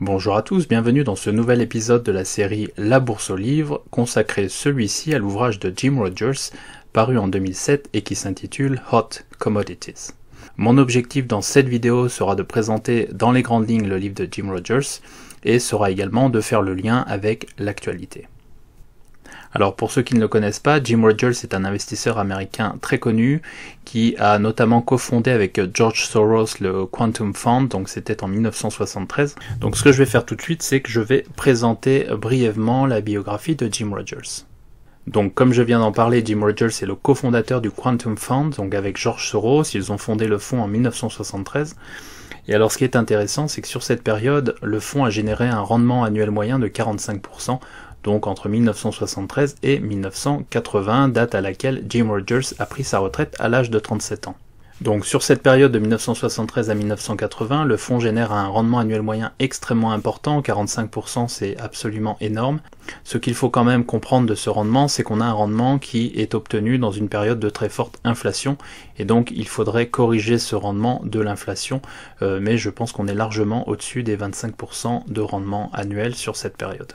Bonjour à tous, bienvenue dans ce nouvel épisode de la série La Bourse au Livre, consacré celui-ci à l'ouvrage de Jim Rogers, paru en 2007 et qui s'intitule Hot Commodities. Mon objectif dans cette vidéo sera de présenter dans les grandes lignes le livre de Jim Rogers et sera également de faire le lien avec l'actualité. Alors pour ceux qui ne le connaissent pas, Jim Rogers est un investisseur américain très connu qui a notamment cofondé avec George Soros le Quantum Fund, donc c'était en 1973. Donc ce que je vais faire tout de suite, c'est que je vais présenter brièvement la biographie de Jim Rogers. Donc, comme je viens d'en parler, Jim Rogers est le cofondateur du Quantum Fund, donc avec George Soros, ils ont fondé le fonds en 1973. Et alors, ce qui est intéressant, c'est que sur cette période, le fonds a généré un rendement annuel moyen de 45%, donc entre 1973 et 1980, date à laquelle Jim Rogers a pris sa retraite à l'âge de 37 ans. Donc sur cette période de 1973 à 1980, le fonds génère un rendement annuel moyen extrêmement important, 45% c'est absolument énorme. Ce qu'il faut quand même comprendre de ce rendement, c'est qu'on a un rendement qui est obtenu dans une période de très forte inflation, et donc il faudrait corriger ce rendement de l'inflation, euh, mais je pense qu'on est largement au-dessus des 25% de rendement annuel sur cette période.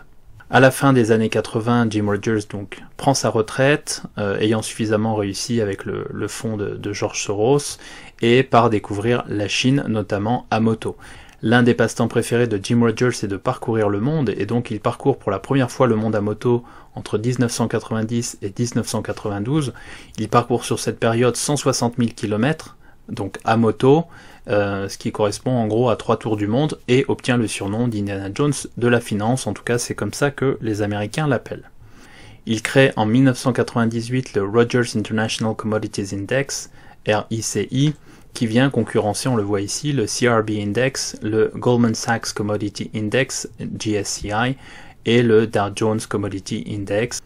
À la fin des années 80, Jim Rogers donc prend sa retraite, euh, ayant suffisamment réussi avec le, le fonds de, de George Soros, et part découvrir la Chine, notamment à moto. L'un des passe-temps préférés de Jim Rogers est de parcourir le monde, et donc il parcourt pour la première fois le monde à moto entre 1990 et 1992. Il parcourt sur cette période 160 000 km, donc à moto, euh, ce qui correspond en gros à trois tours du monde et obtient le surnom d'Indiana Jones de la finance, en tout cas c'est comme ça que les Américains l'appellent. Il crée en 1998 le Rogers International Commodities Index, RICI, qui vient concurrencer, on le voit ici, le CRB Index, le Goldman Sachs Commodity Index, GSCI, et le Dow Jones Commodity Index.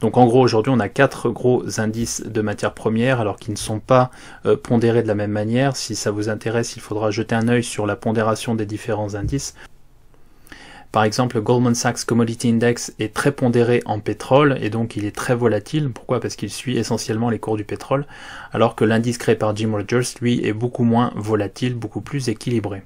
Donc en gros aujourd'hui on a quatre gros indices de matières premières alors qu'ils ne sont pas euh, pondérés de la même manière. Si ça vous intéresse il faudra jeter un œil sur la pondération des différents indices. Par exemple, Goldman Sachs Commodity Index est très pondéré en pétrole et donc il est très volatile. Pourquoi Parce qu'il suit essentiellement les cours du pétrole, alors que l'indice créé par Jim Rogers, lui, est beaucoup moins volatile, beaucoup plus équilibré.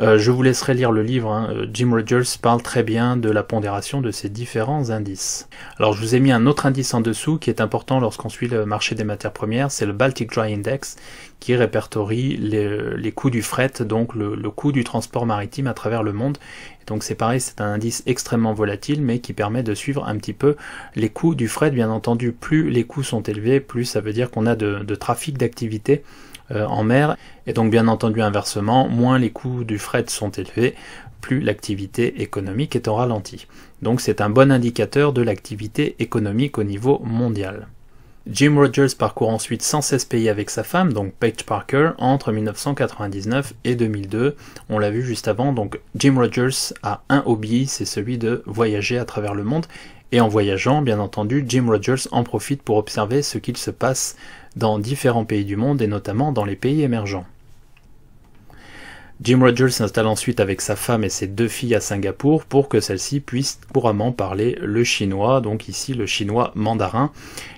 Euh, je vous laisserai lire le livre. Hein. Euh, Jim Rogers parle très bien de la pondération de ces différents indices. Alors je vous ai mis un autre indice en dessous qui est important lorsqu'on suit le marché des matières premières, c'est le Baltic Dry Index qui répertorie les, euh, coûts du fret, donc le, coût du transport maritime à travers le monde. Donc c'est pareil, c'est un indice extrêmement volatile, mais qui permet de suivre un petit peu les coûts du fret. Bien entendu, plus les coûts sont élevés, plus ça veut dire qu'on a de trafic d'activité euh, en mer. Et donc bien entendu inversement, moins les coûts du fret sont élevés, plus l'activité économique est en ralenti. Donc c'est un bon indicateur de l'activité économique au niveau mondial. Jim Rogers parcourt ensuite 116 pays avec sa femme, donc Paige Parker, entre 1999 et 2002. On l'a vu juste avant, donc Jim Rogers a un hobby, c'est celui de voyager à travers le monde. Et en voyageant, bien entendu, Jim Rogers en profite pour observer ce qu'il se passe dans différents pays du monde et notamment dans les pays émergents. Jim Rogers s'installe ensuite avec sa femme et ses deux filles à Singapour pour que celles-ci puissent couramment parler le chinois, donc ici le chinois mandarin.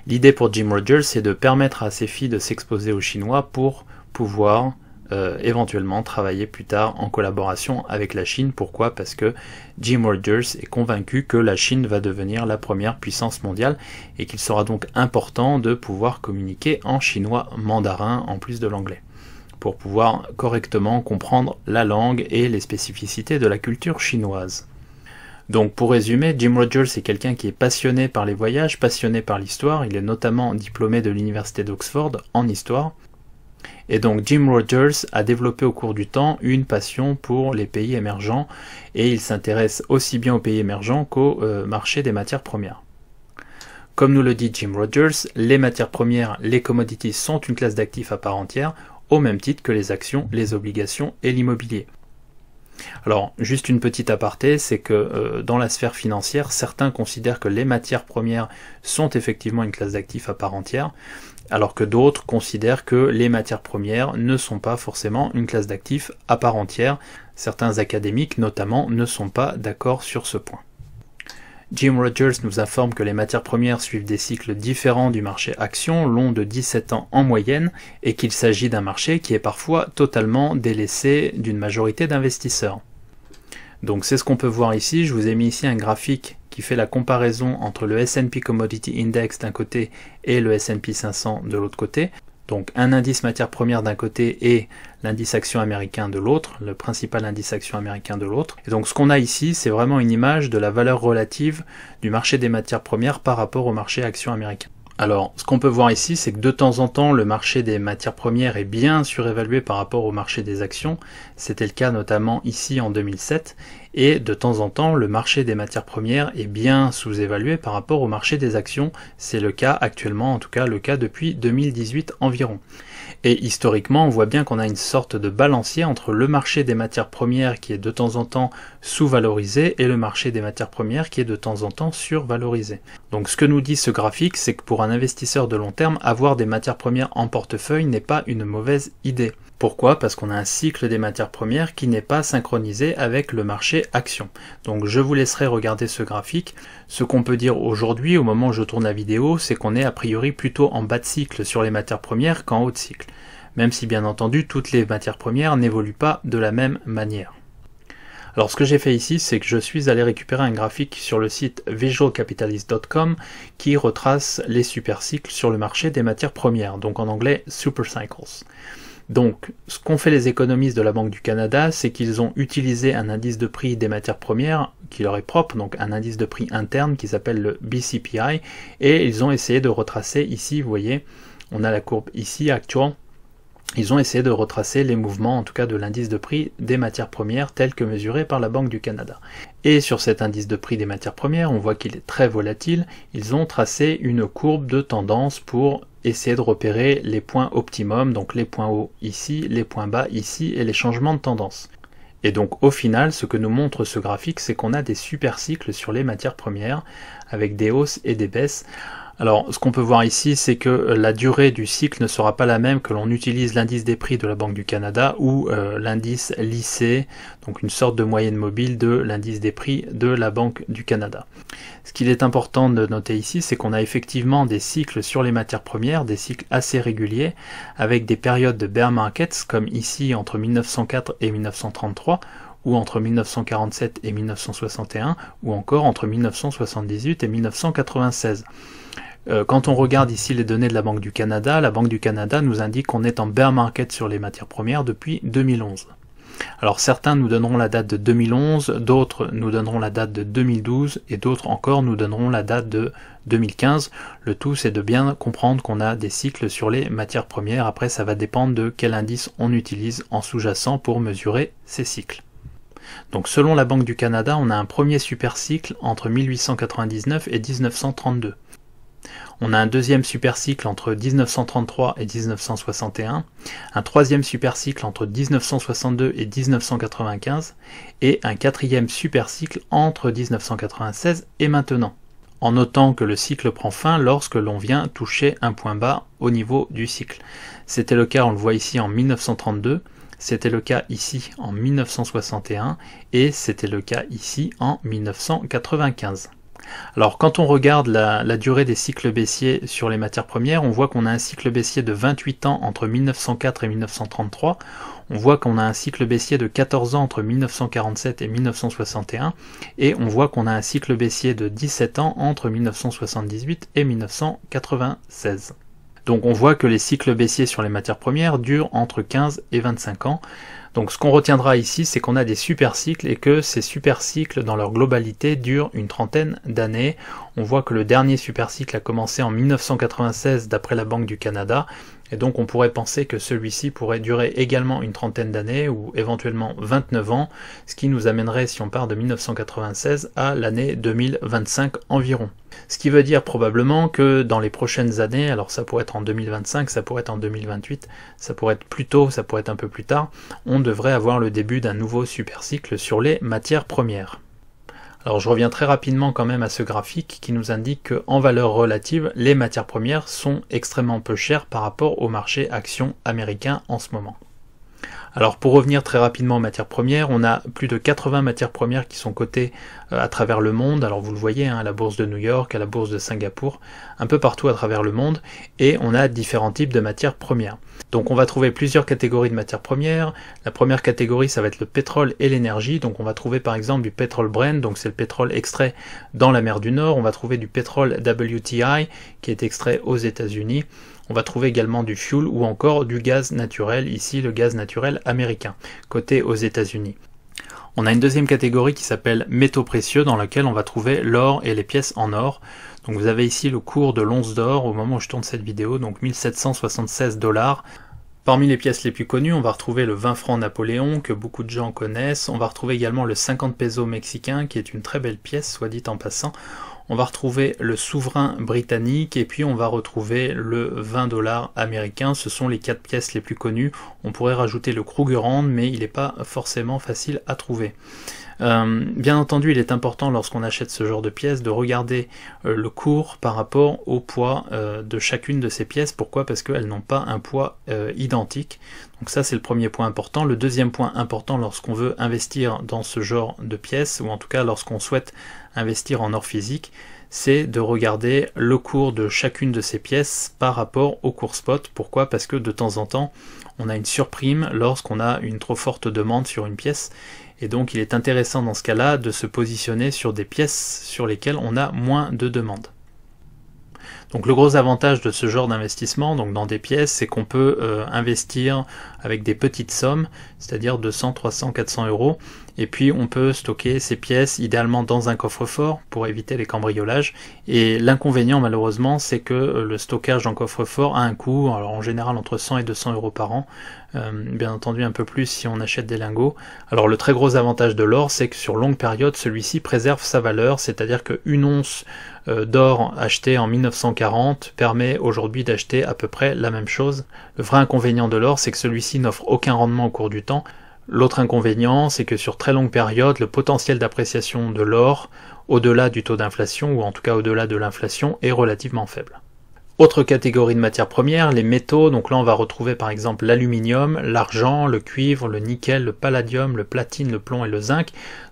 L'idée pour Jim Rogers c'est de permettre à ses filles de s'exposer au chinois pour pouvoir euh, éventuellement travailler plus tard en collaboration avec la Chine. Pourquoi Parce que Jim Rogers est convaincu que la Chine va devenir la première puissance mondiale et qu'il sera donc important de pouvoir communiquer en chinois mandarin en plus de l'anglais pour pouvoir correctement comprendre la langue et les spécificités de la culture chinoise. Donc pour résumer, Jim Rogers est quelqu'un qui est passionné par les voyages, passionné par l'histoire, il est notamment diplômé de l'université d'Oxford en histoire, et donc Jim Rogers a développé au cours du temps une passion pour les pays émergents et il s'intéresse aussi bien aux pays émergents qu'au euh, marché des matières premières. Comme nous le dit Jim Rogers, les matières premières, les commodities sont une classe d'actifs à part entière, au même titre que les actions, les obligations et l'immobilier. Alors, juste une petite aparté, c'est que euh, dans la sphère financière, certains considèrent que les matières premières sont effectivement une classe d'actifs à part entière, alors que d'autres considèrent que les matières premières ne sont pas forcément une classe d'actifs à part entière. Certains académiques notamment ne sont pas d'accord sur ce point. Jim Rogers nous informe que les matières premières suivent des cycles différents du marché action, long de 17 ans en moyenne, et qu'il s'agit d'un marché qui est parfois totalement délaissé d'une majorité d'investisseurs. Donc c'est ce qu'on peut voir ici, je vous ai mis ici un graphique il fait la comparaison entre le S&P Commodity Index d'un côté et le S&P 500 de l'autre côté. Donc un indice matière première d'un côté et l'indice action américain de l'autre, le principal indice action américain de l'autre. Et donc ce qu'on a ici, c'est vraiment une image de la valeur relative du marché des matières premières par rapport au marché action américain. Alors, ce qu'on peut voir ici, c'est que de temps en temps, le marché des matières premières est bien surévalué par rapport au marché des actions. C'était le cas notamment ici en 2007. Et de temps en temps, le marché des matières premières est bien sous-évalué par rapport au marché des actions. C'est le cas actuellement, en tout cas le cas depuis 2018 environ. Et historiquement, on voit bien qu'on a une sorte de balancier entre le marché des matières premières qui est de temps en temps sous-valorisé et le marché des matières premières qui est de temps en temps survalorisé. Donc ce que nous dit ce graphique, c'est que pour un investisseur de long terme, avoir des matières premières en portefeuille n'est pas une mauvaise idée. Pourquoi Parce qu'on a un cycle des matières premières qui n'est pas synchronisé avec le marché action. Donc je vous laisserai regarder ce graphique. Ce qu'on peut dire aujourd'hui, au moment où je tourne la vidéo, c'est qu'on est a priori plutôt en bas de cycle sur les matières premières qu'en haut de cycle. Même si bien entendu, toutes les matières premières n'évoluent pas de la même manière. Alors ce que j'ai fait ici, c'est que je suis allé récupérer un graphique sur le site visualcapitalist.com qui retrace les super cycles sur le marché des matières premières, donc en anglais cycles. Donc, ce qu'ont fait les économistes de la Banque du Canada, c'est qu'ils ont utilisé un indice de prix des matières premières qui leur est propre, donc un indice de prix interne qui s'appelle le BCPI, et ils ont essayé de retracer ici, vous voyez, on a la courbe ici actuelle, ils ont essayé de retracer les mouvements, en tout cas de l'indice de prix des matières premières tel que mesuré par la Banque du Canada. Et sur cet indice de prix des matières premières, on voit qu'il est très volatile, ils ont tracé une courbe de tendance pour essayer de repérer les points optimum, donc les points hauts ici, les points bas ici et les changements de tendance. Et donc au final, ce que nous montre ce graphique, c'est qu'on a des super cycles sur les matières premières avec des hausses et des baisses alors, ce qu'on peut voir ici, c'est que euh, la durée du cycle ne sera pas la même que l'on utilise l'indice des prix de la Banque du Canada ou euh, l'indice lycée, donc une sorte de moyenne mobile de l'indice des prix de la Banque du Canada. Ce qu'il est important de noter ici, c'est qu'on a effectivement des cycles sur les matières premières, des cycles assez réguliers, avec des périodes de bear markets, comme ici entre 1904 et 1933, ou entre 1947 et 1961, ou encore entre 1978 et 1996. Euh, quand on regarde ici les données de la Banque du Canada, la Banque du Canada nous indique qu'on est en bear market sur les matières premières depuis 2011. Alors certains nous donneront la date de 2011, d'autres nous donneront la date de 2012 et d'autres encore nous donneront la date de 2015. Le tout c'est de bien comprendre qu'on a des cycles sur les matières premières. Après ça va dépendre de quel indice on utilise en sous-jacent pour mesurer ces cycles. Donc selon la Banque du Canada, on a un premier super cycle entre 1899 et 1932. On a un deuxième supercycle entre 1933 et 1961, un troisième supercycle entre 1962 et 1995, et un quatrième supercycle entre 1996 et maintenant, en notant que le cycle prend fin lorsque l'on vient toucher un point bas au niveau du cycle. C'était le cas, on le voit ici, en 1932, c'était le cas ici en 1961, et c'était le cas ici en 1995. Alors quand on regarde la, durée des cycles baissiers sur les matières premières, on voit qu'on a un cycle baissier de 28 ans entre 1904 et 1933, on voit qu'on a un cycle baissier de 14 ans entre 1947 et 1961, et on voit qu'on a un cycle baissier de 17 ans entre 1978 et 1996. Donc on voit que les cycles baissiers sur les matières premières durent entre 15 et 25 ans, donc ce qu'on retiendra ici, c'est qu'on a des super cycles et que ces super cycles dans leur globalité durent une trentaine d'années. On voit que le dernier super cycle a commencé en 1996 d'après la Banque du Canada et donc on pourrait penser que celui-ci pourrait durer également une trentaine d'années ou éventuellement 29 ans, ce qui nous amènerait si on part de 1996 à l'année 2025 environ. Ce qui veut dire probablement que dans les prochaines années, alors ça pourrait être en 2025, ça pourrait être en 2028, ça pourrait être plus tôt, ça pourrait être un peu plus tard, on devrait avoir le début d'un nouveau supercycle sur les matières premières. Alors je reviens très rapidement quand même à ce graphique qui nous indique qu'en valeur relative, les matières premières sont extrêmement peu chères par rapport au marché action américain en ce moment. Alors pour revenir très rapidement en matières premières, on a plus de 80 matières premières qui sont cotées euh, à travers le monde. Alors vous le voyez, hein, à la bourse de New York, à la bourse de Singapour, un peu partout à travers le monde, et on a différents types de matières premières. Donc on va trouver plusieurs catégories de matières premières. La première catégorie, ça va être le pétrole et l'énergie. Donc on va trouver par exemple du pétrole Brent, donc c'est le pétrole extrait dans la mer du Nord. On va trouver du pétrole WTI qui est extrait aux États-Unis. On va trouver également du fuel ou encore du gaz naturel, ici le gaz naturel américain, côté aux États-Unis. On a une deuxième catégorie qui s'appelle métaux précieux dans laquelle on va trouver l'or et les pièces en or. Donc vous avez ici le cours de l'once d'or au moment où je tourne cette vidéo, donc 1776 dollars. Parmi les pièces les plus connues, on va retrouver le 20 francs Napoléon que beaucoup de gens connaissent. On va retrouver également le 50 pesos mexicain qui est une très belle pièce, soit dit en passant on va retrouver le souverain britannique et puis on va retrouver le 20 dollars américain. Ce sont les quatre pièces les plus connues. On pourrait rajouter le Krugerrand, mais il n'est pas forcément facile à trouver. Euh, bien entendu, il est important lorsqu'on achète ce genre de pièces de regarder euh, le cours par rapport au poids euh, de chacune de ces pièces. Pourquoi Parce qu'elles n'ont pas un poids identique. Donc ça, c'est le premier point important. Le deuxième point important lorsqu'on veut investir dans ce genre de pièces, ou en tout cas lorsqu'on souhaite investir en or physique, c'est de regarder le cours de chacune de ces pièces par rapport au cours spot. Pourquoi Parce que de temps en temps, on a une surprime lorsqu'on a une trop forte demande sur une pièce. Et donc il est intéressant dans ce cas-là de se positionner sur des pièces sur lesquelles on a moins de demandes. Donc le gros avantage de ce genre d'investissement, donc dans des pièces, c'est qu'on peut euh, investir avec des petites sommes, c'est-à-dire 200, 300, 400 euros, et puis on peut stocker ces pièces idéalement dans un coffre-fort pour éviter les cambriolages. Et l'inconvénient malheureusement, c'est que euh, le stockage en coffre-fort a un coût, alors en général entre 100 et 200 euros par an, euh, bien entendu un peu plus si on achète des lingots. Alors le très gros avantage de l'or, c'est que sur longue période, celui-ci préserve sa valeur, c'est-à-dire qu'une once euh, d'or acheté en 1940 permet aujourd'hui d'acheter à peu près la même chose. Le vrai inconvénient de l'or, c'est que celui-ci n'offre aucun rendement au cours du temps. L'autre inconvénient, c'est que sur très longue période, le potentiel d'appréciation de l'or, au-delà du taux d'inflation, ou en tout cas au-delà de l'inflation, est relativement faible. Autre catégorie de matières premières, les métaux. Donc là, on va retrouver par exemple l'aluminium, l'argent, le cuivre, le nickel, le palladium, le platine, le plomb et le zinc.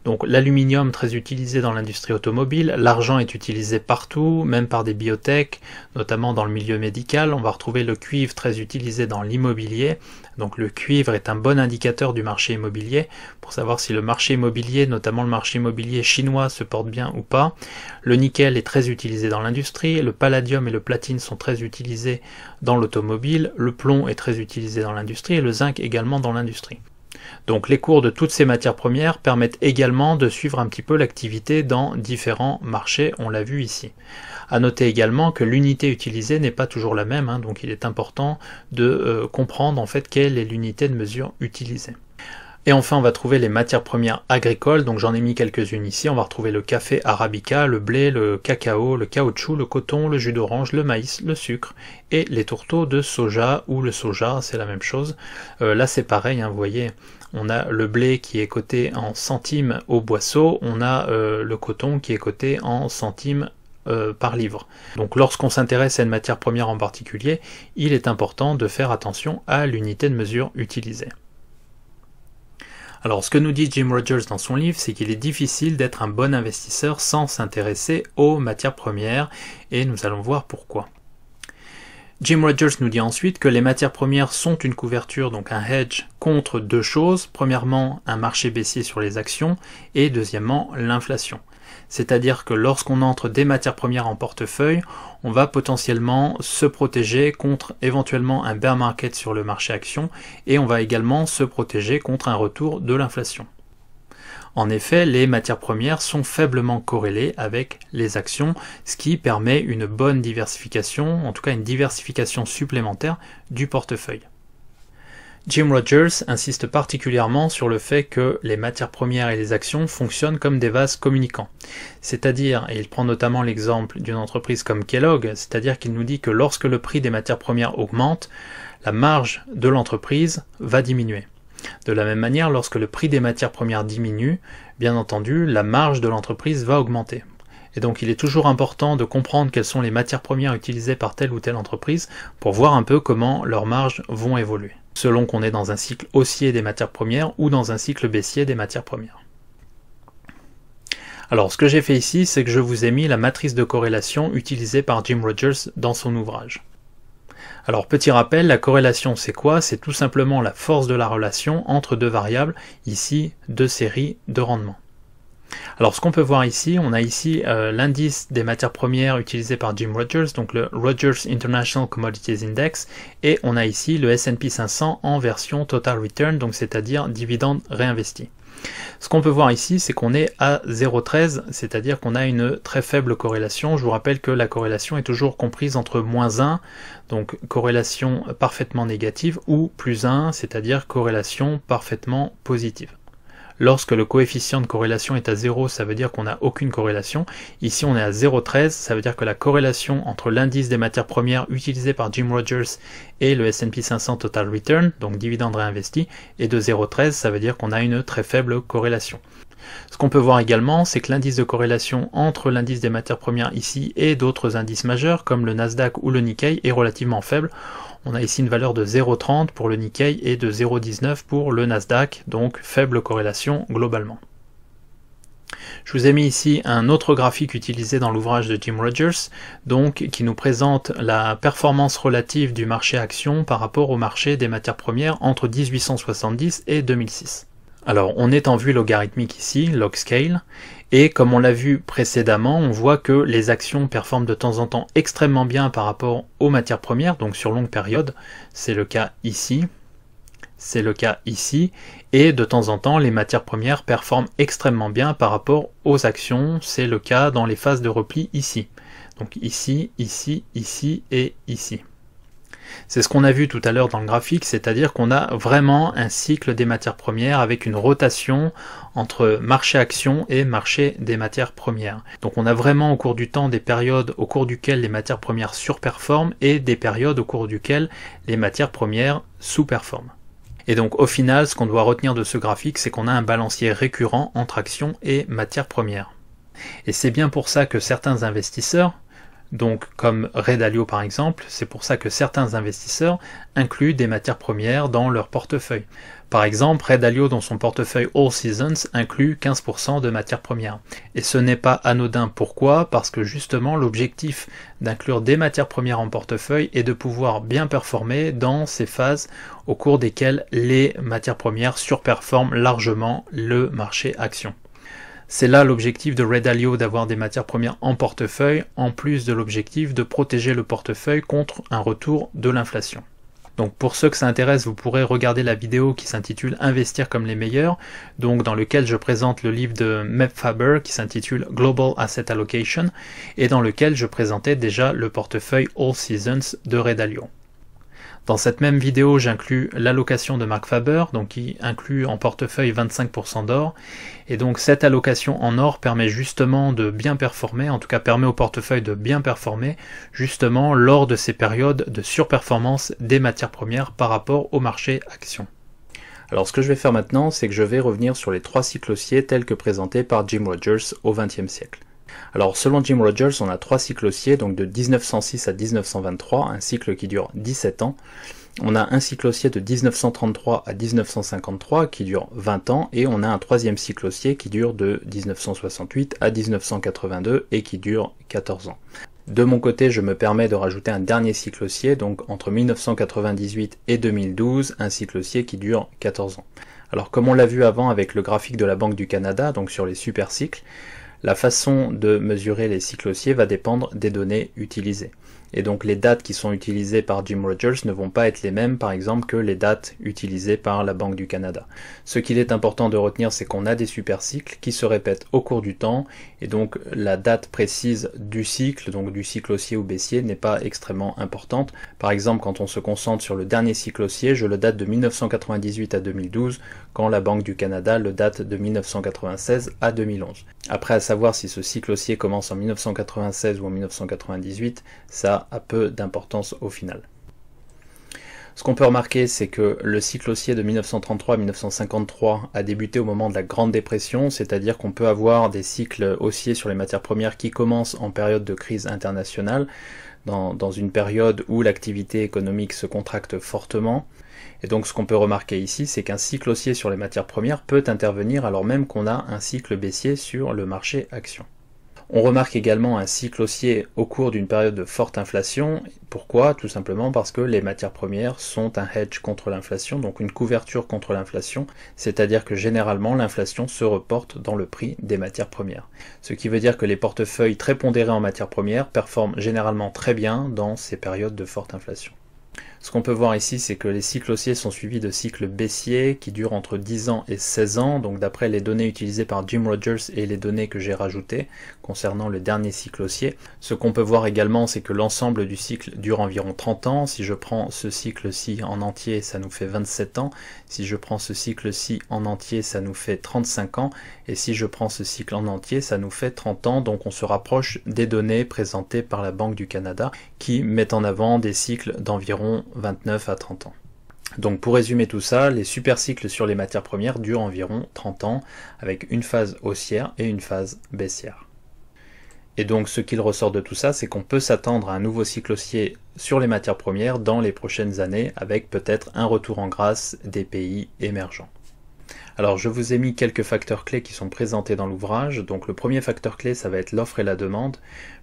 Donc l'aluminium très utilisé dans l'industrie automobile, l'argent est utilisé partout, même par des biotech, notamment dans le milieu médical. On va retrouver le cuivre très utilisé dans l'immobilier. Donc le cuivre est un bon indicateur du marché immobilier pour savoir si le marché immobilier, notamment le marché immobilier chinois, se porte bien ou pas. Le nickel est très utilisé dans l'industrie, le palladium et le platine sont très utilisés dans l'automobile, le plomb est très utilisé dans l'industrie et le zinc également dans l'industrie. Donc les cours de toutes ces matières premières permettent également de suivre un petit peu l'activité dans différents marchés, on l'a vu ici. À noter également que l'unité utilisée n'est pas toujours la même, hein. donc il est important de euh, comprendre en fait quelle est l'unité de mesure utilisée. Et enfin, on va trouver les matières premières agricoles. Donc j'en ai mis quelques-unes ici. On va retrouver le café arabica, le blé, le cacao, le caoutchouc, le coton, le jus d'orange, le maïs, le sucre et les tourteaux de soja ou le soja, c'est la même chose. Euh, là, c'est pareil, hein, vous voyez. On a le blé qui est coté en centimes au boisseau, on a euh, le coton qui est coté en centimes euh, par livre. Donc lorsqu'on s'intéresse à une matière première en particulier, il est important de faire attention à l'unité de mesure utilisée. Alors ce que nous dit Jim Rogers dans son livre, c'est qu'il est difficile d'être un bon investisseur sans s'intéresser aux matières premières, et nous allons voir pourquoi. Jim Rogers nous dit ensuite que les matières premières sont une couverture, donc un hedge, contre deux choses. Premièrement, un marché baissier sur les actions, et deuxièmement, l'inflation c'est-à-dire que lorsqu'on entre des matières premières en portefeuille, on va potentiellement se protéger contre éventuellement un bear market sur le marché action et on va également se protéger contre un retour de l'inflation. En effet, les matières premières sont faiblement corrélées avec les actions, ce qui permet une bonne diversification, en tout cas une diversification supplémentaire du portefeuille. Jim Rogers insiste particulièrement sur le fait que les matières premières et les actions fonctionnent comme des vases communicants. C'est-à-dire, et il prend notamment l'exemple d'une entreprise comme Kellogg, c'est-à-dire qu'il nous dit que lorsque le prix des matières premières augmente, la marge de l'entreprise va diminuer. De la même manière, lorsque le prix des matières premières diminue, bien entendu, la marge de l'entreprise va augmenter. Et donc il est toujours important de comprendre quelles sont les matières premières utilisées par telle ou telle entreprise pour voir un peu comment leurs marges vont évoluer selon qu'on est dans un cycle haussier des matières premières ou dans un cycle baissier des matières premières. Alors ce que j'ai fait ici, c'est que je vous ai mis la matrice de corrélation utilisée par Jim Rogers dans son ouvrage. Alors petit rappel, la corrélation c'est quoi C'est tout simplement la force de la relation entre deux variables, ici deux séries de rendement. Alors ce qu'on peut voir ici, on a ici euh, l'indice des matières premières utilisé par Jim Rogers, donc le Rogers International Commodities Index, et on a ici le S&P 500 en version total return, donc c'est-à-dire dividende réinvesti. Ce qu'on peut voir ici, c'est qu'on est à 0,13, c'est-à-dire qu'on a une très faible corrélation. Je vous rappelle que la corrélation est toujours comprise entre moins 1, donc corrélation parfaitement négative, ou plus 1, c'est-à-dire corrélation parfaitement positive. Lorsque le coefficient de corrélation est à 0, ça veut dire qu'on n'a aucune corrélation. Ici, on est à 0,13, ça veut dire que la corrélation entre l'indice des matières premières utilisé par Jim Rogers et le S&P 500 Total Return, donc dividende réinvesti, est de 0,13, ça veut dire qu'on a une très faible corrélation. Ce qu'on peut voir également, c'est que l'indice de corrélation entre l'indice des matières premières ici et d'autres indices majeurs comme le Nasdaq ou le Nikkei est relativement faible. On a ici une valeur de 0,30 pour le Nikkei et de 0,19 pour le Nasdaq, donc faible corrélation globalement. Je vous ai mis ici un autre graphique utilisé dans l'ouvrage de Jim Rogers, donc qui nous présente la performance relative du marché action par rapport au marché des matières premières entre 1870 et 2006. Alors on est en vue logarithmique ici, log scale, et comme on l'a vu précédemment, on voit que les actions performent de temps en temps extrêmement bien par rapport aux matières premières, donc sur longue période, c'est le cas ici, c'est le cas ici, et de temps en temps les matières premières performent extrêmement bien par rapport aux actions, c'est le cas dans les phases de repli ici. Donc ici, ici, ici et ici. C'est ce qu'on a vu tout à l'heure dans le graphique, c'est-à-dire qu'on a vraiment un cycle des matières premières avec une rotation entre marché action et marché des matières premières. Donc on a vraiment au cours du temps des périodes au cours duquel les matières premières surperforment et des périodes au cours duquel les matières premières sous-performent. Et donc au final, ce qu'on doit retenir de ce graphique, c'est qu'on a un balancier récurrent entre actions et matières premières. Et c'est bien pour ça que certains investisseurs, donc comme Red par exemple, c'est pour ça que certains investisseurs incluent des matières premières dans leur portefeuille. Par exemple, Red dans son portefeuille All Seasons inclut 15% de matières premières. Et ce n'est pas anodin pourquoi Parce que justement l'objectif d'inclure des matières premières en portefeuille est de pouvoir bien performer dans ces phases au cours desquelles les matières premières surperforment largement le marché action. C'est là l'objectif de Redalio d'avoir des matières premières en portefeuille, en plus de l'objectif de protéger le portefeuille contre un retour de l'inflation. Donc pour ceux que ça intéresse, vous pourrez regarder la vidéo qui s'intitule Investir comme les meilleurs, donc dans lequel je présente le livre de Meb Faber qui s'intitule Global Asset Allocation et dans lequel je présentais déjà le portefeuille All Seasons de Redalio. Dans cette même vidéo, j'inclus l'allocation de Mark Faber, donc qui inclut en portefeuille 25% d'or. Et donc cette allocation en or permet justement de bien performer, en tout cas permet au portefeuille de bien performer justement lors de ces périodes de surperformance des matières premières par rapport au marché action. Alors ce que je vais faire maintenant, c'est que je vais revenir sur les trois cycles haussiers tels que présentés par Jim Rogers au XXe siècle. Alors selon Jim Rogers, on a trois cycles haussiers, donc de 1906 à 1923, un cycle qui dure 17 ans. On a un cycle haussier de 1933 à 1953 qui dure 20 ans et on a un troisième cycle haussier qui dure de 1968 à 1982 et qui dure 14 ans. De mon côté, je me permets de rajouter un dernier cycle haussier, donc entre 1998 et 2012, un cycle haussier qui dure 14 ans. Alors comme on l'a vu avant avec le graphique de la Banque du Canada, donc sur les super-cycles, la façon de mesurer les cycles haussiers va dépendre des données utilisées. Et donc les dates qui sont utilisées par Jim Rogers ne vont pas être les mêmes, par exemple, que les dates utilisées par la Banque du Canada. Ce qu'il est important de retenir, c'est qu'on a des super cycles qui se répètent au cours du temps, et donc la date précise du cycle, donc du cycle haussier ou baissier, n'est pas extrêmement importante. Par exemple, quand on se concentre sur le dernier cycle haussier, je le date de 1998 à 2012, quand la Banque du Canada le date de 1996 à 2011. Après à savoir si ce cycle haussier commence en 1996 ou en 1998, ça a peu d'importance au final. Ce qu'on peut remarquer, c'est que le cycle haussier de 1933 1953 a débuté au moment de la Grande Dépression, c'est-à-dire qu'on peut avoir des cycles haussiers sur les matières premières qui commencent en période de crise internationale, dans, dans une période où l'activité économique se contracte fortement. Et donc ce qu'on peut remarquer ici, c'est qu'un cycle haussier sur les matières premières peut intervenir alors même qu'on a un cycle baissier sur le marché action. On remarque également un cycle haussier au cours d'une période de forte inflation. Pourquoi Tout simplement parce que les matières premières sont un hedge contre l'inflation, donc une couverture contre l'inflation, c'est-à-dire que généralement l'inflation se reporte dans le prix des matières premières. Ce qui veut dire que les portefeuilles très pondérés en matières premières performent généralement très bien dans ces périodes de forte inflation. Ce qu'on peut voir ici, c'est que les cycles haussiers sont suivis de cycles baissiers qui durent entre 10 ans et 16 ans. Donc d'après les données utilisées par Jim Rogers et les données que j'ai rajoutées, concernant le dernier cycle haussier. Ce qu'on peut voir également, c'est que l'ensemble du cycle dure environ 30 ans. Si je prends ce cycle-ci en entier, ça nous fait 27 ans. Si je prends ce cycle-ci en entier, ça nous fait 35 ans. Et si je prends ce cycle en entier, ça nous fait 30 ans. Donc on se rapproche des données présentées par la Banque du Canada qui mettent en avant des cycles d'environ 29 à 30 ans. Donc pour résumer tout ça, les supercycles sur les matières premières durent environ 30 ans avec une phase haussière et une phase baissière. Et donc ce qu'il ressort de tout ça, c'est qu'on peut s'attendre à un nouveau cycle haussier sur les matières premières dans les prochaines années, avec peut-être un retour en grâce des pays émergents. Alors je vous ai mis quelques facteurs clés qui sont présentés dans l'ouvrage. Donc le premier facteur clé, ça va être l'offre et la demande.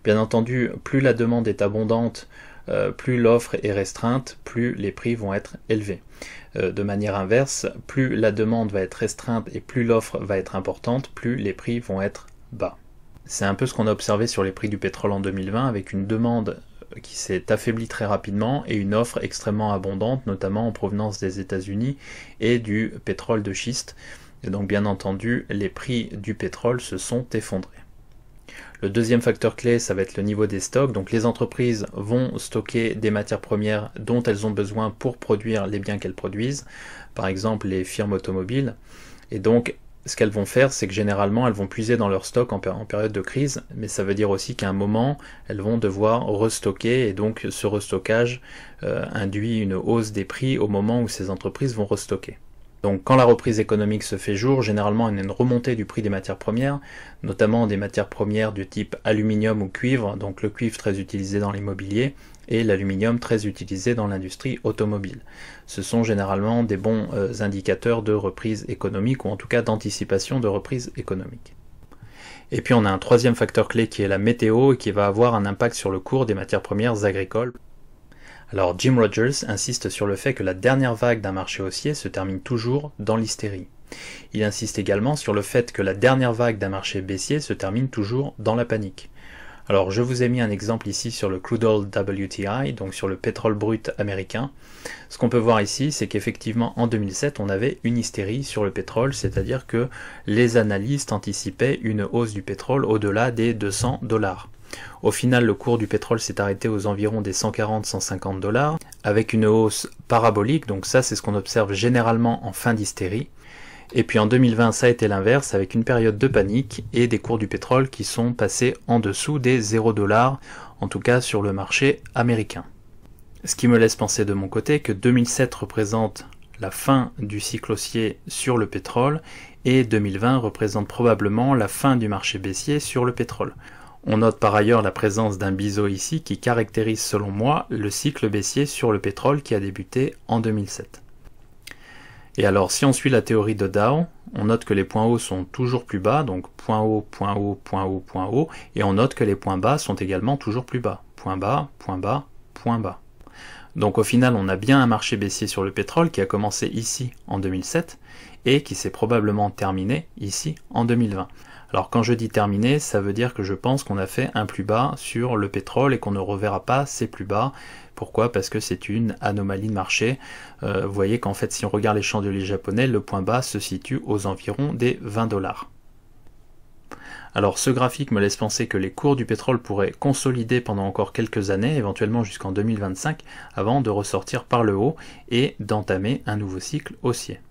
Bien entendu, plus la demande est abondante, euh, plus l'offre est restreinte, plus les prix vont être élevés. Euh, de manière inverse, plus la demande va être restreinte et plus l'offre va être importante, plus les prix vont être bas c'est un peu ce qu'on a observé sur les prix du pétrole en 2020 avec une demande euh, qui s'est affaiblie très rapidement et une offre extrêmement abondante, notamment en provenance des États-Unis et du pétrole de schiste. Et donc bien entendu, les prix du pétrole se sont effondrés. Le deuxième facteur clé, ça va être le niveau des stocks. Donc les entreprises vont stocker des matières premières dont elles ont besoin pour produire les biens qu'elles produisent, par exemple les firmes automobiles. Et donc ce qu'elles vont faire, c'est que généralement, elles vont puiser dans leur stock en, période de crise, mais ça veut dire aussi qu'à un moment, elles vont devoir restocker, et donc ce restockage euh, induit une hausse des prix au moment où ces entreprises vont restocker. Donc quand la reprise économique se fait jour, généralement il y a une remontée du prix des matières premières, notamment des matières premières du type aluminium ou cuivre, donc le cuivre très utilisé dans l'immobilier, et l'aluminium très utilisé dans l'industrie automobile. Ce sont généralement des bons euh, indicateurs de reprise économique ou en tout cas d'anticipation de reprise économique. Et puis on a un troisième facteur clé qui est la météo et qui va avoir un impact sur le cours des matières premières agricoles. Alors Jim Rogers insiste sur le fait que la dernière vague d'un marché haussier se termine toujours dans l'hystérie. Il insiste également sur le fait que la dernière vague d'un marché baissier se termine toujours dans la panique. Alors je vous ai mis un exemple ici sur le crude oil WTI, donc sur le pétrole brut américain. Ce qu'on peut voir ici, c'est qu'effectivement en 2007, on avait une hystérie sur le pétrole, c'est-à-dire que les analystes anticipaient une hausse du pétrole au-delà des 200 dollars. Au final, le cours du pétrole s'est arrêté aux environs des 140-150 dollars, avec une hausse parabolique, donc ça c'est ce qu'on observe généralement en fin d'hystérie. Et puis en 2020, ça a été l'inverse, avec une période de panique et des cours du pétrole qui sont passés en dessous des 0 dollars, en tout cas sur le marché américain. Ce qui me laisse penser de mon côté que 2007 représente la fin du cycle haussier sur le pétrole et 2020 représente probablement la fin du marché baissier sur le pétrole. On note par ailleurs la présence d'un biseau ici qui caractérise selon moi le cycle baissier sur le pétrole qui a débuté en 2007. Et alors, si on suit la théorie de Dow, on note que les points hauts sont toujours plus bas, donc point haut, point haut, point haut, point haut, et on note que les points bas sont également toujours plus bas. Point bas, point bas, point bas. Donc au final, on a bien un marché baissier sur le pétrole qui a commencé ici en 2007 et qui s'est probablement terminé ici en 2020. Alors quand je dis terminé, ça veut dire que je pense qu'on a fait un plus bas sur le pétrole et qu'on ne reverra pas ces plus bas. Pourquoi Parce que c'est une anomalie de marché. Euh, vous voyez qu'en fait, si on regarde les chandeliers japonais, le point bas se situe aux environs des 20 dollars. Alors ce graphique me laisse penser que les cours du pétrole pourraient consolider pendant encore quelques années, éventuellement jusqu'en 2025, avant de ressortir par le haut et d'entamer un nouveau cycle haussier.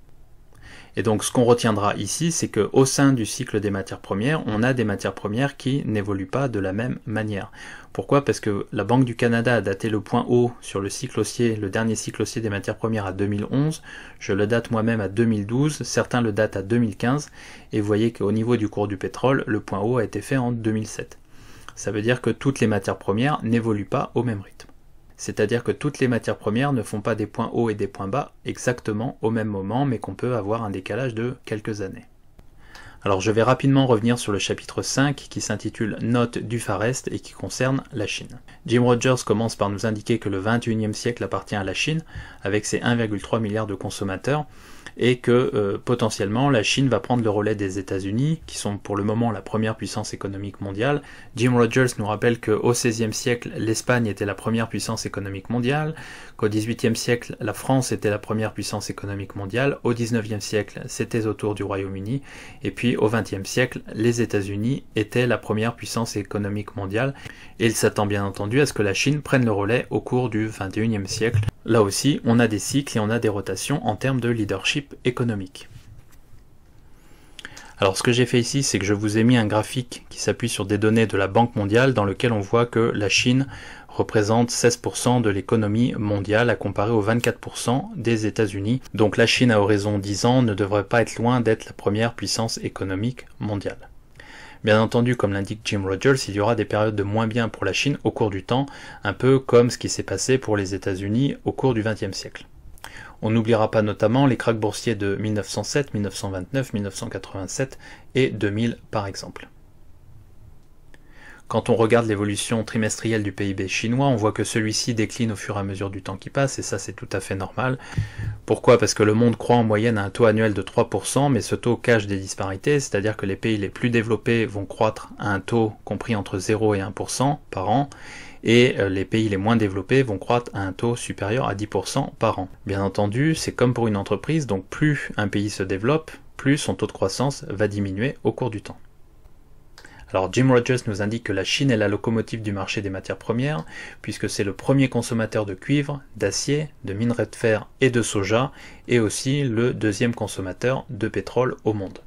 Et donc ce qu'on retiendra ici, c'est que au sein du cycle des matières premières, on a des matières premières qui n'évoluent pas de la même manière. Pourquoi Parce que la Banque du Canada a daté le point haut sur le cycle le dernier cycle haussier des matières premières à 2011. Je le date moi-même à 2012, certains le datent à 2015. Et vous voyez qu'au niveau du cours du pétrole, le point haut a été fait en 2007. Ça veut dire que toutes les matières premières n'évoluent pas au même rythme. C'est-à-dire que toutes les matières premières ne font pas des points hauts et des points bas exactement au même moment, mais qu'on peut avoir un décalage de quelques années. Alors je vais rapidement revenir sur le chapitre 5 qui s'intitule Note du Far East » et qui concerne la Chine. Jim Rogers commence par nous indiquer que le 21e siècle appartient à la Chine avec ses 1,3 milliard de consommateurs et que euh, potentiellement la Chine va prendre le relais des États-Unis, qui sont pour le moment la première puissance économique mondiale. Jim Rogers nous rappelle qu'au XVIe siècle, l'Espagne était la première puissance économique mondiale, qu'au XVIIIe siècle, la France était la première puissance économique mondiale, au XIXe siècle, c'était autour du Royaume-Uni, et puis au XXe siècle, les États-Unis étaient la première puissance économique mondiale, et il s'attend bien entendu à ce que la Chine prenne le relais au cours du XXIe siècle Là aussi, on a des cycles et on a des rotations en termes de leadership économique. Alors ce que j'ai fait ici, c'est que je vous ai mis un graphique qui s'appuie sur des données de la Banque mondiale dans lequel on voit que la Chine représente 16% de l'économie mondiale à comparer aux 24% des États-Unis. Donc la Chine à horizon 10 ans ne devrait pas être loin d'être la première puissance économique mondiale. Bien entendu, comme l'indique Jim Rogers, il y aura des périodes de moins bien pour la Chine au cours du temps, un peu comme ce qui s'est passé pour les États-Unis au cours du XXe siècle. On n'oubliera pas notamment les krachs boursiers de 1907, 1929, 1987 et 2000 par exemple. Quand on regarde l'évolution trimestrielle du PIB chinois, on voit que celui-ci décline au fur et à mesure du temps qui passe, et ça c'est tout à fait normal. Pourquoi Parce que le monde croit en moyenne à un taux annuel de 3%, mais ce taux cache des disparités, c'est-à-dire que les pays les plus développés vont croître à un taux compris entre 0 et 1% par an, et euh, les pays les moins développés vont croître à un taux supérieur à 10% par an. Bien entendu, c'est comme pour une entreprise, donc plus un pays se développe, plus son taux de croissance va diminuer au cours du temps. Alors Jim Rogers nous indique que la Chine est la locomotive du marché des matières premières, puisque c'est le premier consommateur de cuivre, d'acier, de minerais de fer et de soja, et aussi le deuxième consommateur de pétrole au monde.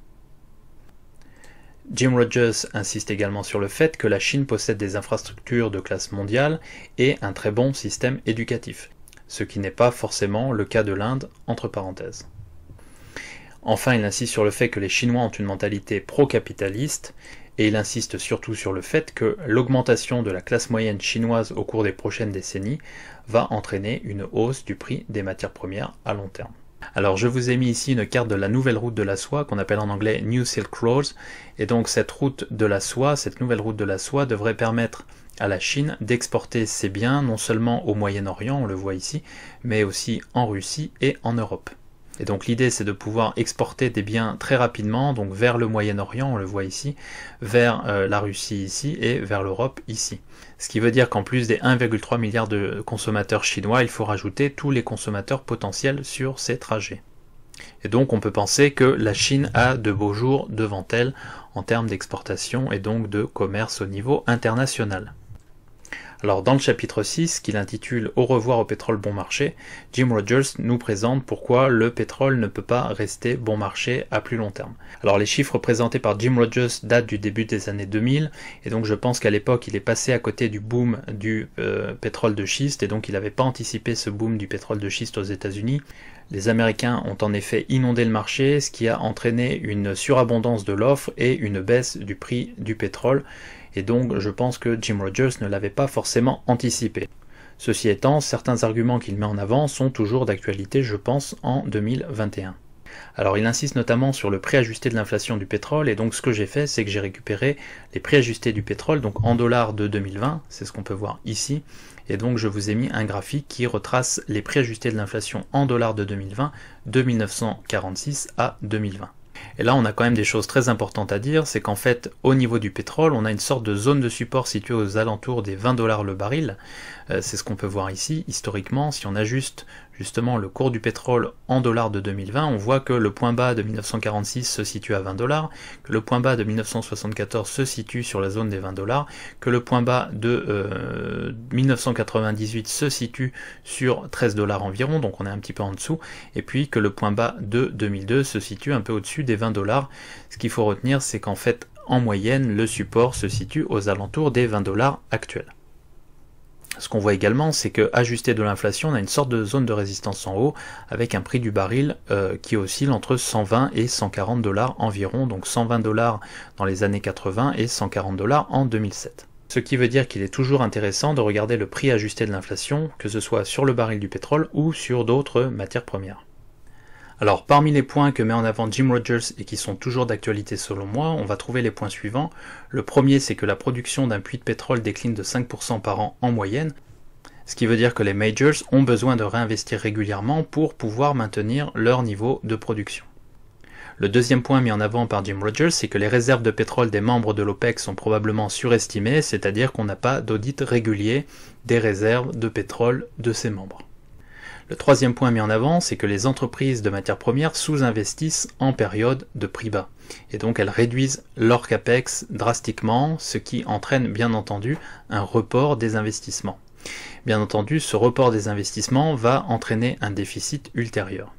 Jim Rogers insiste également sur le fait que la Chine possède des infrastructures de classe mondiale et un très bon système éducatif, ce qui n'est pas forcément le cas de l'Inde, entre parenthèses. Enfin, il insiste sur le fait que les Chinois ont une mentalité pro-capitaliste et il insiste surtout sur le fait que l'augmentation de la classe moyenne chinoise au cours des prochaines décennies va entraîner une hausse du prix des matières premières à long terme. Alors je vous ai mis ici une carte de la nouvelle route de la soie qu'on appelle en anglais New Silk Road et donc cette route de la soie, cette nouvelle route de la soie devrait permettre à la Chine d'exporter ses biens non seulement au Moyen-Orient, on le voit ici, mais aussi en Russie et en Europe. Et donc l'idée c'est de pouvoir exporter des biens très rapidement, donc vers le Moyen-Orient, on le voit ici, vers euh, la Russie ici et vers l'Europe ici. Ce qui veut dire qu'en plus des 1,3 milliard de consommateurs chinois, il faut rajouter tous les consommateurs potentiels sur ces trajets. Et donc on peut penser que la Chine a de beaux jours devant elle en termes d'exportation et donc de commerce au niveau international. Alors dans le chapitre 6, qu'il intitule Au revoir au pétrole bon marché, Jim Rogers nous présente pourquoi le pétrole ne peut pas rester bon marché à plus long terme. Alors les chiffres présentés par Jim Rogers datent du début des années 2000 et donc je pense qu'à l'époque il est passé à côté du boom du euh, pétrole de schiste et donc il n'avait pas anticipé ce boom du pétrole de schiste aux États-Unis. Les Américains ont en effet inondé le marché, ce qui a entraîné une surabondance de l'offre et une baisse du prix du pétrole et donc je pense que Jim Rogers ne l'avait pas forcément anticipé. Ceci étant, certains arguments qu'il met en avant sont toujours d'actualité, je pense, en 2021. Alors il insiste notamment sur le prix ajusté de l'inflation du pétrole et donc ce que j'ai fait c'est que j'ai récupéré les prix ajustés du pétrole donc en dollars de 2020, c'est ce qu'on peut voir ici, et donc je vous ai mis un graphique qui retrace les prix ajustés de l'inflation en dollars de 2020 de 1946 à 2020. Et là, on a quand même des choses très importantes à dire, c'est qu'en fait, au niveau du pétrole, on a une sorte de zone de support située aux alentours des 20 dollars le baril. Euh, c'est ce qu'on peut voir ici. Historiquement, si on ajuste justement le cours du pétrole en dollars de 2020, on voit que le point bas de 1946 se situe à 20 dollars, que le point bas de 1974 se situe sur la zone des 20 dollars, que le point bas de 1998 euh, se situe sur 13 dollars environ, donc on est un petit peu en dessous, et puis que le point bas de 2002 se situe un peu au-dessus des 20 dollars. Ce qu'il faut retenir, c'est qu'en fait, en moyenne, le support se situe aux alentours des 20 dollars actuels ce qu'on voit également, c'est que ajusté de l'inflation, on a une sorte de zone de résistance en haut avec un prix du baril euh, qui oscille entre 120 et 140 dollars environ, donc 120 dollars dans les années 80 et 140 dollars en 2007. Ce qui veut dire qu'il est toujours intéressant de regarder le prix ajusté de l'inflation, que ce soit sur le baril du pétrole ou sur d'autres matières premières. Alors, parmi les points que met en avant Jim Rogers et qui sont toujours d'actualité selon moi, on va trouver les points suivants. Le premier, c'est que la production d'un puits de pétrole décline de 5% par an en moyenne, ce qui veut dire que les majors ont besoin de réinvestir régulièrement pour pouvoir maintenir leur niveau de production. Le deuxième point mis en avant par Jim Rogers, c'est que les réserves de pétrole des membres de l'OPEC sont probablement surestimées, c'est-à-dire qu'on n'a pas d'audit régulier des réserves de pétrole de ses membres. Le troisième point mis en avant, c'est que les entreprises de matières premières sous-investissent en période de prix bas. Et donc elles réduisent leur CAPEX drastiquement, ce qui entraîne bien entendu un report des investissements. Bien entendu, ce report des investissements va entraîner un déficit ultérieur.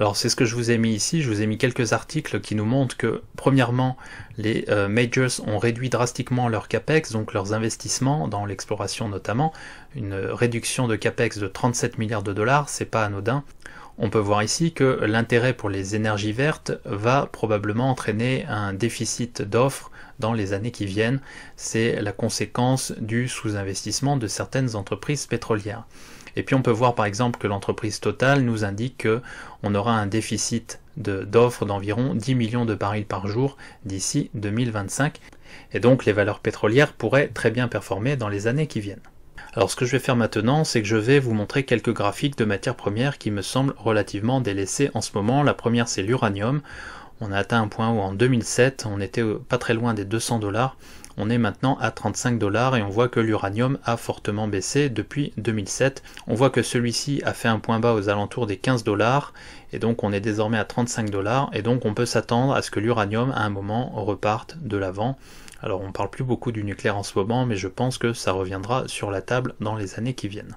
Alors c'est ce que je vous ai mis ici, je vous ai mis quelques articles qui nous montrent que premièrement les euh, majors ont réduit drastiquement leur capex, donc leurs investissements dans l'exploration notamment, une réduction de capex de 37 milliards de dollars, c'est pas anodin. On peut voir ici que l'intérêt pour les énergies vertes va probablement entraîner un déficit d'offres dans les années qui viennent. C'est la conséquence du sous-investissement de certaines entreprises pétrolières. Et puis on peut voir par exemple que l'entreprise Total nous indique qu'on aura un déficit d'offres d'environ 10 millions de barils par jour d'ici 2025. Et donc les valeurs pétrolières pourraient très bien performer dans les années qui viennent. Alors ce que je vais faire maintenant, c'est que je vais vous montrer quelques graphiques de matières premières qui me semblent relativement délaissées en ce moment. La première c'est l'uranium. On a atteint un point où en 2007, on était pas très loin des 200 dollars. On est maintenant à 35 dollars et on voit que l'uranium a fortement baissé depuis 2007. On voit que celui-ci a fait un point bas aux alentours des 15 dollars et donc on est désormais à 35 dollars et donc on peut s'attendre à ce que l'uranium à un moment reparte de l'avant. Alors on parle plus beaucoup du nucléaire en ce moment mais je pense que ça reviendra sur la table dans les années qui viennent.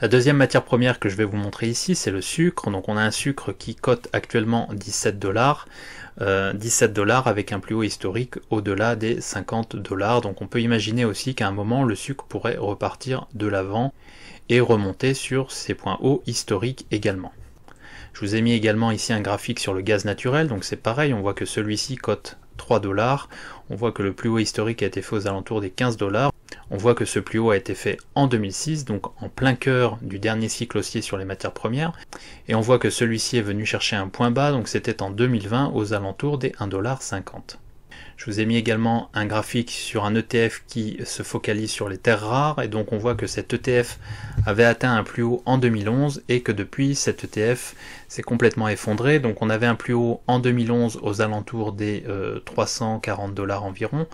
La deuxième matière première que je vais vous montrer ici, c'est le sucre. Donc on a un sucre qui cote actuellement 17 dollars. 17 euh, dollars avec un plus haut historique au-delà des 50 dollars. Donc on peut imaginer aussi qu'à un moment le sucre pourrait repartir de l'avant et remonter sur ses points hauts historiques également. Je vous ai mis également ici un graphique sur le gaz naturel, donc c'est pareil, on voit que celui-ci cote 3 dollars, on voit que le plus haut historique a été fait aux alentours des 15 dollars. On voit que ce plus haut a été fait en 2006, donc en plein cœur du dernier cycle haussier sur les matières premières, et on voit que celui-ci est venu chercher un point bas, donc c'était en 2020 aux alentours des 1,50$. Je vous ai mis également un graphique sur un ETF qui se focalise sur les terres rares et donc on voit que cet ETF avait atteint un plus haut en 2011 et que depuis cet ETF s'est complètement effondré. Donc on avait un plus haut en 2011 aux alentours des 340 euh, dollars environ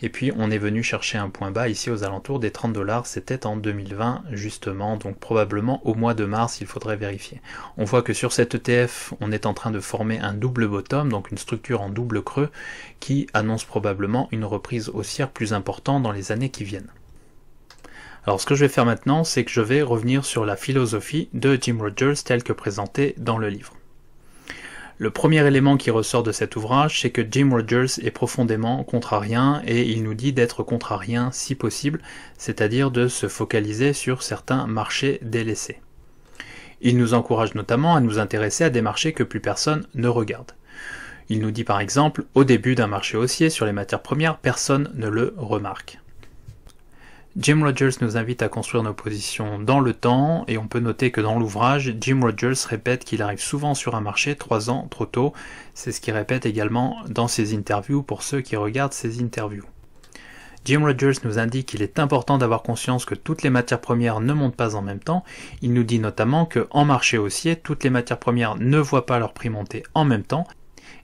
et puis on est venu chercher un point bas ici aux alentours des 30 dollars. C'était en 2020 justement, donc probablement au mois de mars il faudrait vérifier. On voit que sur cet ETF on est en train de former un double bottom, donc une structure en double creux qui annonce probablement une reprise haussière plus importante dans les années qui viennent. Alors ce que je vais faire maintenant, c'est que je vais revenir sur la philosophie de Jim Rogers telle que présentée dans le livre. Le premier élément qui ressort de cet ouvrage, c'est que Jim Rogers est profondément contrarien et il nous dit d'être contrarien si possible, c'est-à-dire de se focaliser sur certains marchés délaissés. Il nous encourage notamment à nous intéresser à des marchés que plus personne ne regarde. Il nous dit par exemple, au début d'un marché haussier sur les matières premières, personne ne le remarque. Jim Rogers nous invite à construire nos positions dans le temps et on peut noter que dans l'ouvrage, Jim Rogers répète qu'il arrive souvent sur un marché trois ans trop tôt. C'est ce qu'il répète également dans ses interviews pour ceux qui regardent ses interviews. Jim Rogers nous indique qu'il est important d'avoir conscience que toutes les matières premières ne montent pas en même temps. Il nous dit notamment que en marché haussier, toutes les matières premières ne voient pas leur prix monter en même temps,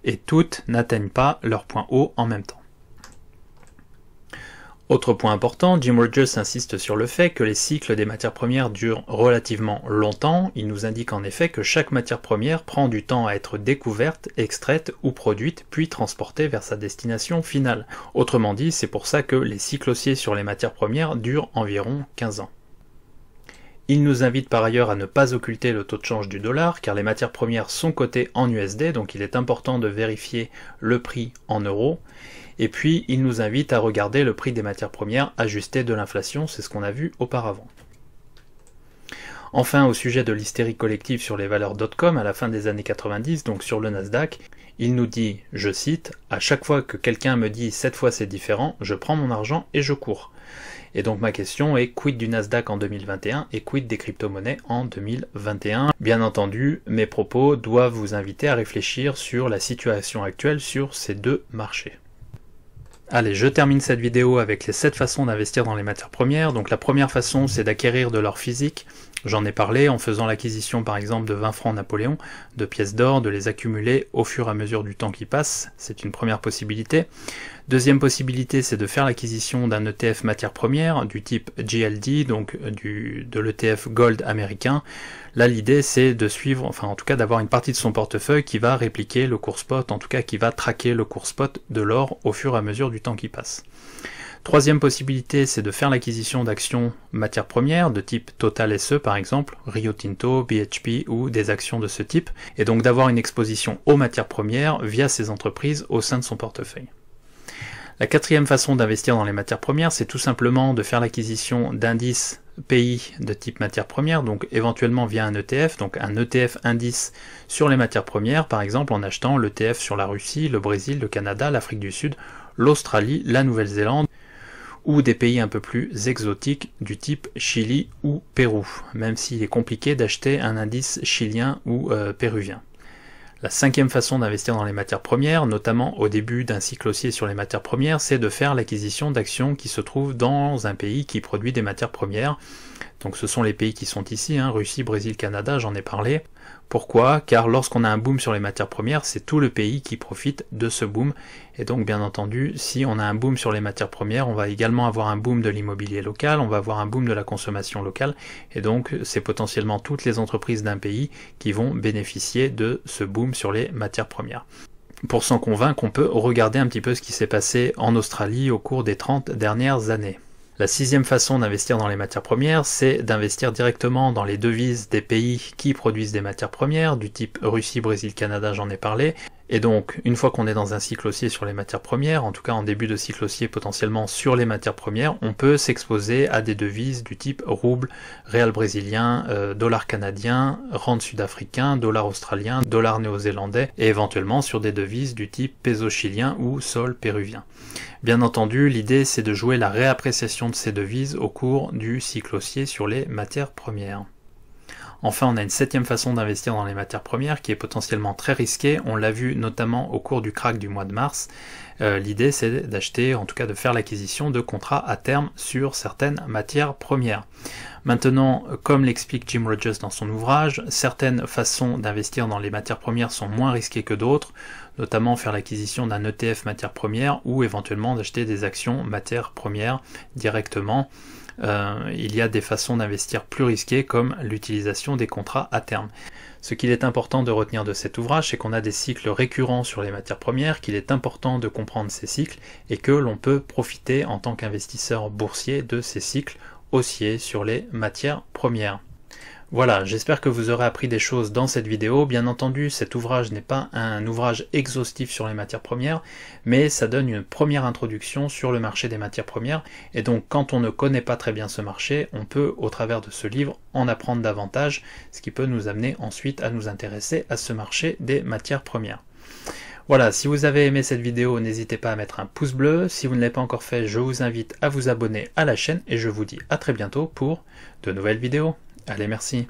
et toutes n'atteignent pas leur point haut en même temps. Autre point important, Jim Rogers insiste sur le fait que les cycles des matières premières durent relativement longtemps. Il nous indique en effet que chaque matière première prend du temps à être découverte, extraite ou produite, puis transportée vers sa destination finale. Autrement dit, c'est pour ça que les cycles haussiers sur les matières premières durent environ 15 ans. Il nous invite par ailleurs à ne pas occulter le taux de change du dollar car les matières premières sont cotées en USD, donc il est important de vérifier le prix en euros. Et puis il nous invite à regarder le prix des matières premières ajusté de l'inflation, c'est ce qu'on a vu auparavant. Enfin, au sujet de l'hystérie collective sur les valeurs dot-com à la fin des années 90, donc sur le Nasdaq, il nous dit, je cite, À chaque fois que quelqu'un me dit cette fois c'est différent, je prends mon argent et je cours. Et donc ma question est quid du Nasdaq en 2021 et quid des crypto-monnaies en 2021 Bien entendu, mes propos doivent vous inviter à réfléchir sur la situation actuelle sur ces deux marchés. Allez, je termine cette vidéo avec les 7 façons d'investir dans les matières premières. Donc la première façon, c'est d'acquérir de l'or physique. J'en ai parlé en faisant l'acquisition par exemple de 20 francs Napoléon, de pièces d'or, de les accumuler au fur et à mesure du temps qui passe, c'est une première possibilité. Deuxième possibilité, c'est de faire l'acquisition d'un ETF matière première du type GLD, donc euh, du, de l'ETF Gold américain. Là, l'idée, c'est de suivre, enfin en tout cas d'avoir une partie de son portefeuille qui va répliquer le cours spot, en tout cas qui va traquer le cours spot de l'or au fur et à mesure du temps qui passe. Troisième possibilité, c'est de faire l'acquisition d'actions matières premières de type Total SE par exemple, Rio Tinto, BHP ou des actions de ce type, et donc d'avoir une exposition aux matières premières via ces entreprises au sein de son portefeuille. La quatrième façon d'investir dans les matières premières, c'est tout simplement de faire l'acquisition d'indices pays de type matières premières, donc éventuellement via un ETF, donc un ETF indice sur les matières premières, par exemple en achetant l'ETF sur la Russie, le Brésil, le Canada, l'Afrique du Sud, l'Australie, la Nouvelle-Zélande, ou des pays un peu plus exotiques du type Chili ou Pérou, même s'il est compliqué d'acheter un indice chilien ou euh, péruvien. La cinquième façon d'investir dans les matières premières, notamment au début d'un cycle haussier sur les matières premières, c'est de faire l'acquisition d'actions qui se trouvent dans un pays qui produit des matières premières. Donc ce sont les pays qui sont ici, hein, Russie, Brésil, Canada, j'en ai parlé. Pourquoi Car lorsqu'on a un boom sur les matières premières, c'est tout le pays qui profite de ce boom. Et donc bien entendu, si on a un boom sur les matières premières, on va également avoir un boom de l'immobilier local, on va avoir un boom de la consommation locale. Et donc c'est potentiellement toutes les entreprises d'un pays qui vont bénéficier de ce boom sur les matières premières pour s'en convaincre, on peut regarder un petit peu ce qui s'est passé en Australie au cours des 30 dernières années. La sixième façon d'investir dans les matières premières, c'est d'investir directement dans les devises des pays qui produisent des matières premières, du type Russie, Brésil, Canada, j'en ai parlé, et donc, une fois qu'on est dans un cycle haussier sur les matières premières, en tout cas en début de cycle haussier potentiellement sur les matières premières, on peut s'exposer à des devises du type rouble, réal brésilien, euh, dollar canadien, rente sud-africain, dollar australien, dollar néo-zélandais, et éventuellement sur des devises du type peso chilien ou sol péruvien. Bien entendu, l'idée c'est de jouer la réappréciation de ces devises au cours du cycle haussier sur les matières premières. Enfin, on a une septième façon d'investir dans les matières premières qui est potentiellement très risquée. On l'a vu notamment au cours du crack du mois de mars. Euh, l'idée, c'est d'acheter, en tout cas de faire l'acquisition de contrats à terme sur certaines matières premières. Maintenant, comme l'explique Jim Rogers dans son ouvrage, certaines façons d'investir dans les matières premières sont moins risquées que d'autres, notamment faire l'acquisition d'un ETF matières premières ou éventuellement d'acheter des actions matières premières directement. Euh, il y a des façons d'investir plus risquées comme l'utilisation des contrats à terme. Ce qu'il est important de retenir de cet ouvrage, c'est qu'on a des cycles récurrents sur les matières premières, qu'il est important de comprendre ces cycles et que l'on peut profiter en tant qu'investisseur boursier de ces cycles haussiers sur les matières premières. Voilà, j'espère que vous aurez appris des choses dans cette vidéo. Bien entendu, cet ouvrage n'est pas un ouvrage exhaustif sur les matières premières, mais ça donne une première introduction sur le marché des matières premières. Et donc, quand on ne connaît pas très bien ce marché, on peut, au travers de ce livre, en apprendre davantage, ce qui peut nous amener ensuite à nous intéresser à ce marché des matières premières. Voilà, si vous avez aimé cette vidéo, n'hésitez pas à mettre un pouce bleu. Si vous ne l'avez pas encore fait, je vous invite à vous abonner à la chaîne et je vous dis à très bientôt pour de nouvelles vidéos. Allez, merci.